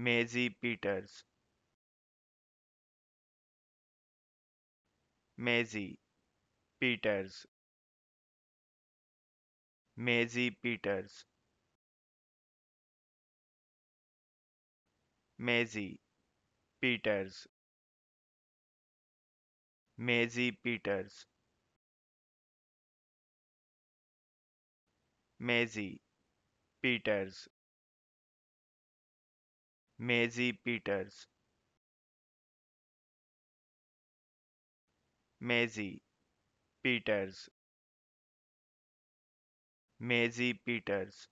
Mazie Peters Mazie Peters Mazie Peters Mazie Peters Mazie Peters Mazie Peters Maisie Peters. Maisie Peters. Maisie Peters.